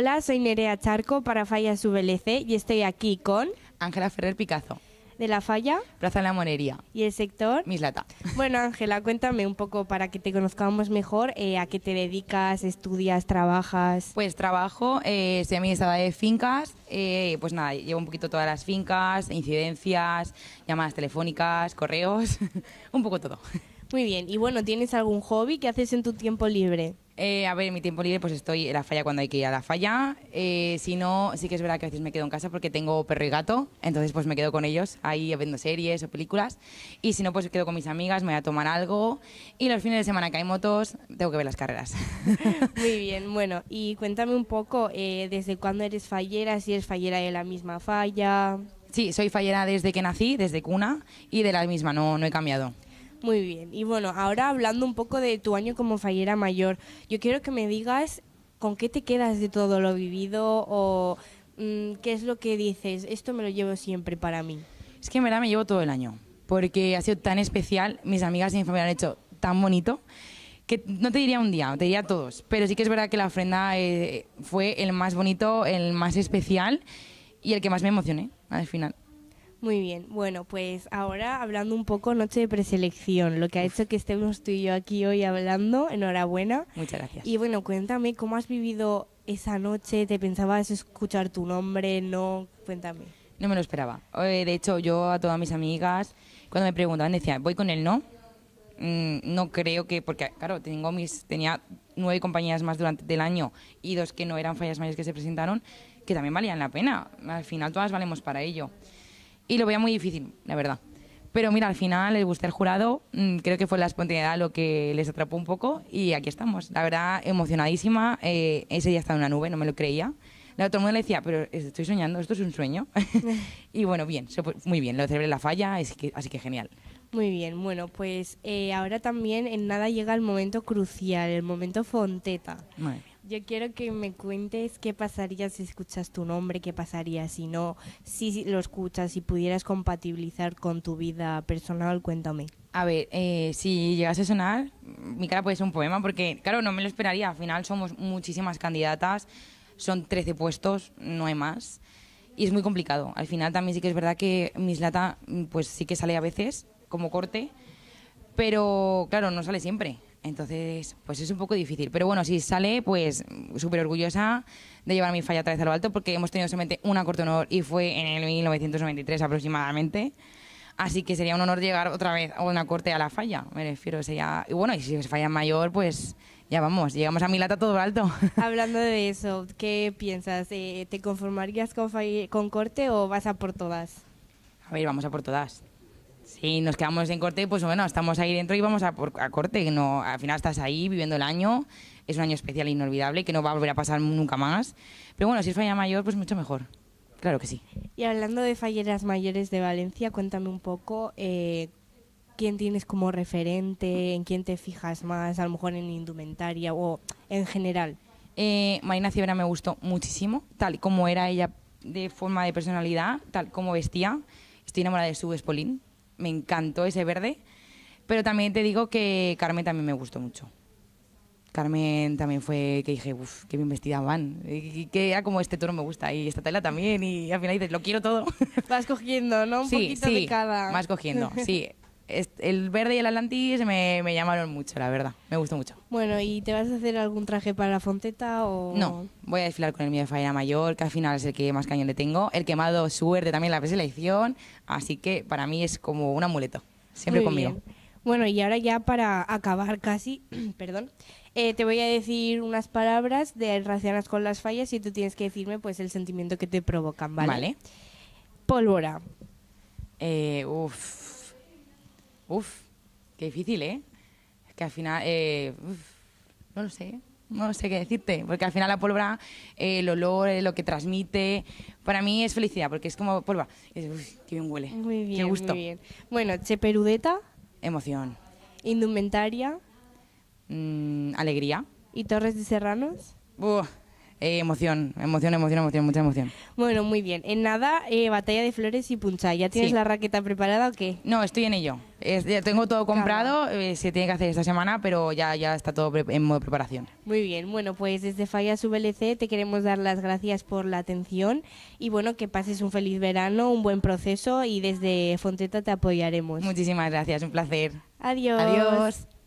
Hola, soy Nerea Charco para Fallas VLC y estoy aquí con Ángela Ferrer Picazo. ¿De la falla? Plaza de La Monería. ¿Y el sector? Mislata. Bueno, Ángela, cuéntame un poco para que te conozcamos mejor, eh, ¿a qué te dedicas, estudias, trabajas? Pues trabajo, eh, me administradora de fincas, eh, pues nada, llevo un poquito todas las fincas, incidencias, llamadas telefónicas, correos, un poco todo. Muy bien, y bueno, ¿tienes algún hobby que haces en tu tiempo libre? Eh, a ver, en mi tiempo libre pues estoy en la falla cuando hay que ir a la falla. Eh, si no, sí que es verdad que a veces me quedo en casa porque tengo perro y gato, entonces pues me quedo con ellos ahí viendo series o películas. Y si no, pues quedo con mis amigas, me voy a tomar algo. Y los fines de semana que hay motos, tengo que ver las carreras. Muy bien, bueno, y cuéntame un poco eh, desde cuándo eres fallera, si eres fallera de la misma falla. Sí, soy fallera desde que nací, desde cuna, y de la misma, no, no he cambiado. Muy bien. Y bueno, ahora hablando un poco de tu año como fallera mayor, yo quiero que me digas con qué te quedas de todo lo vivido o mm, qué es lo que dices, esto me lo llevo siempre para mí. Es que en verdad me llevo todo el año, porque ha sido tan especial, mis amigas y mi familia han hecho tan bonito, que no te diría un día, te diría todos, pero sí que es verdad que la ofrenda eh, fue el más bonito, el más especial y el que más me emocioné al final. Muy bien, bueno, pues ahora hablando un poco Noche de Preselección, lo que ha hecho que estemos tú y yo aquí hoy hablando, enhorabuena. Muchas gracias. Y bueno, cuéntame, ¿cómo has vivido esa noche? ¿Te pensabas escuchar tu nombre? No, cuéntame. No me lo esperaba. Eh, de hecho, yo a todas mis amigas, cuando me preguntaban, decía, voy con él, no. Mm, no creo que, porque claro, tengo mis, tenía nueve compañías más durante el año y dos que no eran fallas mayores que se presentaron, que también valían la pena. Al final todas valemos para ello y lo veía muy difícil, la verdad. Pero mira, al final les gusto el jurado, mm, creo que fue la espontaneidad lo que les atrapó un poco y aquí estamos. La verdad, emocionadísima, eh, ese día estaba en una nube, no me lo creía. La otra mujer le decía, pero estoy soñando, esto es un sueño. y bueno, bien, muy bien, lo celebré la falla, así que, así que genial. Muy bien, bueno, pues eh, ahora también en nada llega el momento crucial, el momento fonteta. Vale. Yo quiero que me cuentes qué pasaría si escuchas tu nombre, qué pasaría si no, si lo escuchas, y pudieras compatibilizar con tu vida personal, cuéntame. A ver, eh, si llegase a sonar, mi cara puede ser un poema, porque claro, no me lo esperaría, al final somos muchísimas candidatas, son 13 puestos, no hay más, y es muy complicado. Al final también sí que es verdad que Mislata pues sí que sale a veces como corte, pero claro, no sale siempre. Entonces, pues es un poco difícil. Pero bueno, si sale, pues súper orgullosa de llevar mi falla otra vez a lo alto, porque hemos tenido solamente una corte honor y fue en el 1993 aproximadamente. Así que sería un honor llegar otra vez a una corte a la falla, me refiero. Sería, y bueno, y si es falla mayor, pues ya vamos, llegamos a mi lata todo alto. Hablando de eso, ¿qué piensas? Eh, ¿Te conformarías con, con corte o vas a por todas? A ver, vamos a por todas. Sí, nos quedamos en corte, pues bueno, estamos ahí dentro y vamos a, a corte. Que no, al final estás ahí viviendo el año, es un año especial e inolvidable que no va a volver a pasar nunca más. Pero bueno, si es falla mayor, pues mucho mejor. Claro que sí. Y hablando de falleras mayores de Valencia, cuéntame un poco eh, quién tienes como referente, en quién te fijas más, a lo mejor en indumentaria o en general. Eh, Marina Civera me gustó muchísimo, tal como era ella de forma de personalidad, tal como vestía. Estoy enamorada de su Espolín, me encantó ese verde. Pero también te digo que Carmen también me gustó mucho. Carmen también fue que dije, uff, qué bien vestida van. Y, que era como este tono me gusta y esta tela también. Y al final dices, lo quiero todo. Vas cogiendo, ¿no? Un poquito sí, de cada. Más cogiendo, sí. el verde y el Atlantis me, llamaron mucho, la verdad. Me gustó mucho. Bueno, ¿y te vas a hacer algún traje para la fonteta o...? No, voy a desfilar con el mío de falla mayor, que al final es el que más cañón le tengo. El quemado, suerte también la preselección. Así que para mí es como un amuleto. Siempre conmigo. Bueno, y ahora ya para acabar casi, perdón, eh, te voy a decir unas palabras de relacionadas con las fallas y tú tienes que decirme pues el sentimiento que te provocan, ¿vale? Vale. Pólvora. Eh, uf Uf, qué difícil, ¿eh? Es que al final, eh, no lo sé, no sé qué decirte, porque al final la pólvora, eh, el olor, eh, lo que transmite, para mí es felicidad, porque es como pólvora. Es, qué bien huele. Muy bien, qué gusto. Muy bien. Bueno, Cheperudeta. Emoción. Indumentaria. Mm, alegría. ¿Y Torres de Serranos? Buah. Eh, emoción, emoción, emoción, emoción, mucha emoción. Bueno, muy bien. En nada, eh, batalla de flores y puncha. ¿Ya tienes la raqueta preparada o qué? No, estoy en ello. ya tengo todo comprado, eh, se tiene que hacer esta semana, pero ya, ya está todo en modo preparación. Muy bien, bueno, pues desde Fallas VLC te queremos dar las gracias por la atención y bueno, que pases un feliz verano, un buen proceso y desde Fonteta te apoyaremos. Muchísimas gracias, un placer. Adiós. Adiós.